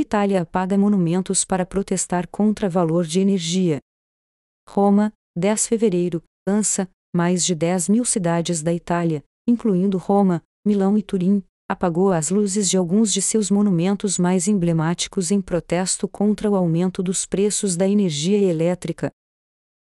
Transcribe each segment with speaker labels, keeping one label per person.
Speaker 1: Itália apaga monumentos para protestar contra valor de energia. Roma, 10 de fevereiro, ANSA, mais de 10 mil cidades da Itália, incluindo Roma, Milão e Turim, apagou as luzes de alguns de seus monumentos mais emblemáticos em protesto contra o aumento dos preços da energia elétrica.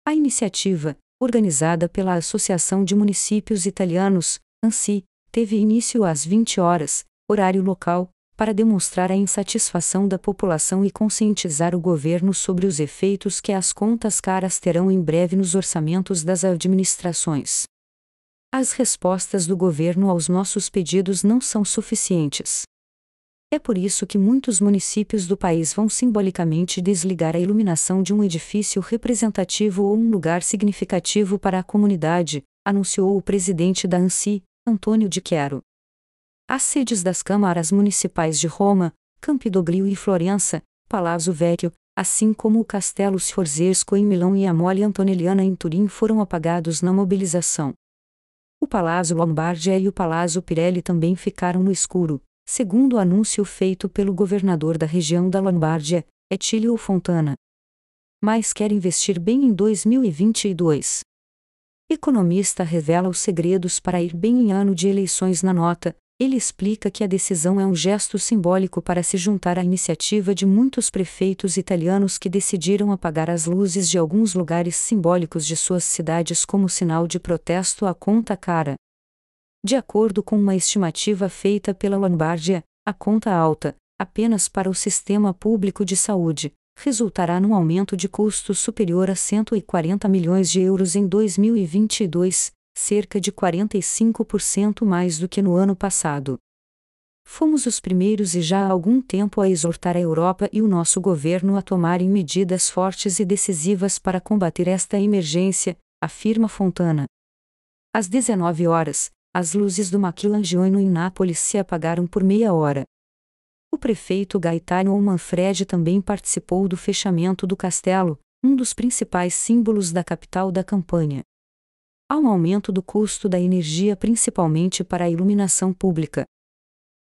Speaker 1: A iniciativa, organizada pela Associação de Municípios Italianos, ANSI, teve início às 20 horas, horário local, para demonstrar a insatisfação da população e conscientizar o governo sobre os efeitos que as contas caras terão em breve nos orçamentos das administrações. As respostas do governo aos nossos pedidos não são suficientes. É por isso que muitos municípios do país vão simbolicamente desligar a iluminação de um edifício representativo ou um lugar significativo para a comunidade, anunciou o presidente da ANSI, Antônio de Quero. As sedes das câmaras municipais de Roma, Campidoglio e Florença, Palazzo Vecchio, assim como o Castelo Sforzesco em Milão e a Mole Antonelliana em Turim foram apagados na mobilização. O Palazzo Lombardia e o Palazzo Pirelli também ficaram no escuro, segundo o anúncio feito pelo governador da região da Lombardia, Etílio Fontana. Mas quer investir bem em 2022. Economista revela os segredos para ir bem em ano de eleições na nota, ele explica que a decisão é um gesto simbólico para se juntar à iniciativa de muitos prefeitos italianos que decidiram apagar as luzes de alguns lugares simbólicos de suas cidades como sinal de protesto à conta cara. De acordo com uma estimativa feita pela Lombardia, a conta alta, apenas para o sistema público de saúde, resultará num aumento de custos superior a 140 milhões de euros em 2022, cerca de 45% mais do que no ano passado. Fomos os primeiros e já há algum tempo a exortar a Europa e o nosso governo a tomarem medidas fortes e decisivas para combater esta emergência, afirma Fontana. Às 19 horas, as luzes do Maquilangione em Nápoles se apagaram por meia hora. O prefeito Gaetano Manfredi também participou do fechamento do castelo, um dos principais símbolos da capital da campanha. Há um aumento do custo da energia, principalmente para a iluminação pública.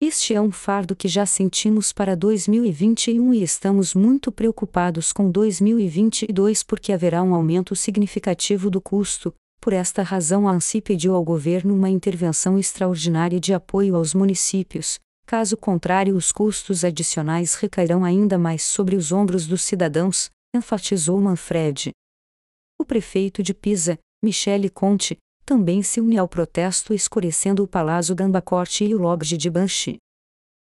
Speaker 1: Este é um fardo que já sentimos para 2021 e estamos muito preocupados com 2022 porque haverá um aumento significativo do custo. Por esta razão, a ANSI pediu ao governo uma intervenção extraordinária de apoio aos municípios. Caso contrário, os custos adicionais recairão ainda mais sobre os ombros dos cidadãos, enfatizou Manfred. O prefeito de Pisa, Michele Conte, também se une ao protesto escurecendo o Palácio Gambacorte e o Lodge de Banchi.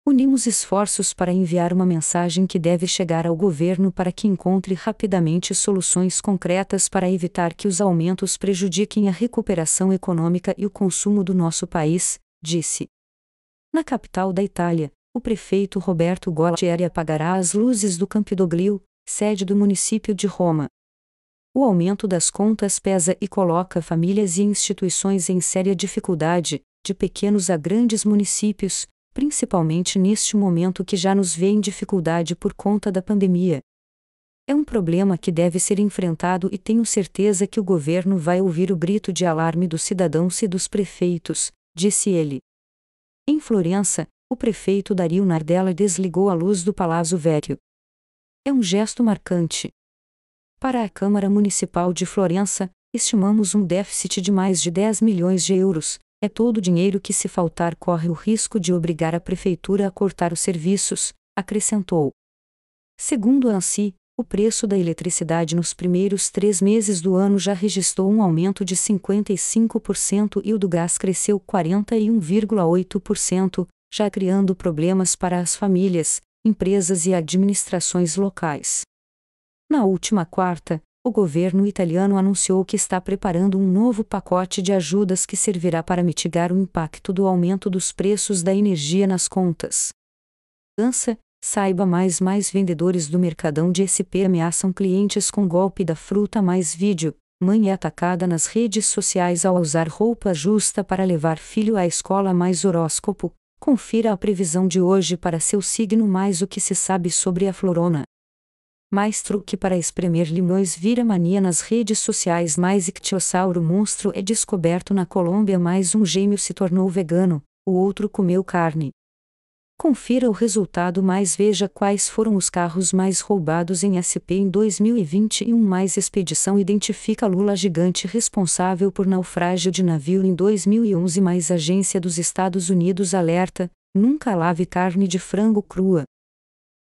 Speaker 1: Unimos esforços para enviar uma mensagem que deve chegar ao governo para que encontre rapidamente soluções concretas para evitar que os aumentos prejudiquem a recuperação econômica e o consumo do nosso país, disse. Na capital da Itália, o prefeito Roberto Gualtieri apagará as luzes do Campidoglio, sede do município de Roma, o aumento das contas pesa e coloca famílias e instituições em séria dificuldade, de pequenos a grandes municípios, principalmente neste momento que já nos vê em dificuldade por conta da pandemia. É um problema que deve ser enfrentado e tenho certeza que o governo vai ouvir o grito de alarme dos cidadãos e dos prefeitos, disse ele. Em Florença, o prefeito Dario Nardella desligou a luz do Palazzo Vecchio. É um gesto marcante, para a Câmara Municipal de Florença, estimamos um déficit de mais de 10 milhões de euros. É todo o dinheiro que, se faltar, corre o risco de obrigar a Prefeitura a cortar os serviços, acrescentou. Segundo a ANSI, o preço da eletricidade nos primeiros três meses do ano já registrou um aumento de 55% e o do gás cresceu 41,8%, já criando problemas para as famílias, empresas e administrações locais. Na última quarta, o governo italiano anunciou que está preparando um novo pacote de ajudas que servirá para mitigar o impacto do aumento dos preços da energia nas contas. Dança, saiba mais mais vendedores do mercadão de SP ameaçam clientes com golpe da fruta mais vídeo. Mãe é atacada nas redes sociais ao usar roupa justa para levar filho à escola mais horóscopo. Confira a previsão de hoje para seu signo mais o que se sabe sobre a florona mais truque para espremer limões vira mania nas redes sociais mais ictiosauro monstro é descoberto na Colômbia mais um gêmeo se tornou vegano, o outro comeu carne. Confira o resultado mais veja quais foram os carros mais roubados em SP em 2021 mais expedição identifica Lula gigante responsável por naufrágio de navio em 2011 mais agência dos Estados Unidos alerta, nunca lave carne de frango crua.